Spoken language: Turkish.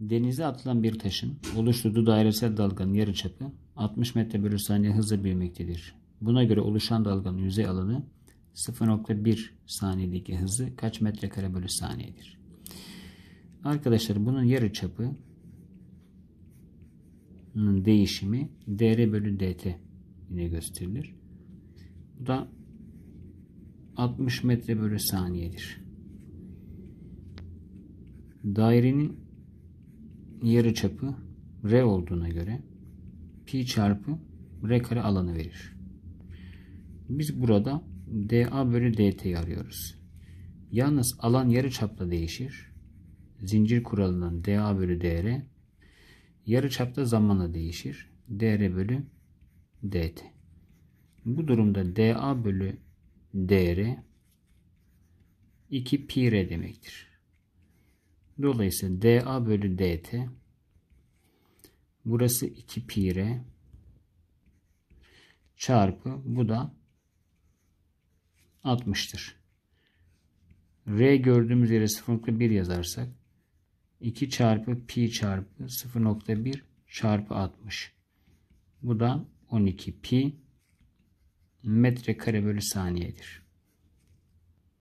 Denize atılan bir taşın oluşturduğu dairesel dalganın yarıçapı 60 metre bölü saniye hızla büyümektedir. Buna göre oluşan dalganın yüzey alanı 0.1 saniyedeki hızı kaç metrekare bölü saniyedir? Arkadaşlar bunun yarıçapı değişimi dr bölü dt yine gösterilir. Bu da 60 metre bölü saniyedir. Dairenin yarı çapı R olduğuna göre pi çarpı R kare alanı verir. Biz burada dA bölü dt'yi arıyoruz. Yalnız alan yarı çapla değişir. Zincir kuralından dA bölü dr yarı çapta zamanla değişir. dr bölü dt. Bu durumda dA bölü dr 2 pi r demektir. Dolayısıyla dA bölü dt burası 2 pi r çarpı bu da 60'tır. R gördüğümüz yere 0.1 yazarsak 2 çarpı pi çarpı 0.1 çarpı 60. Bu da 12 pi metrekare bölü saniyedir.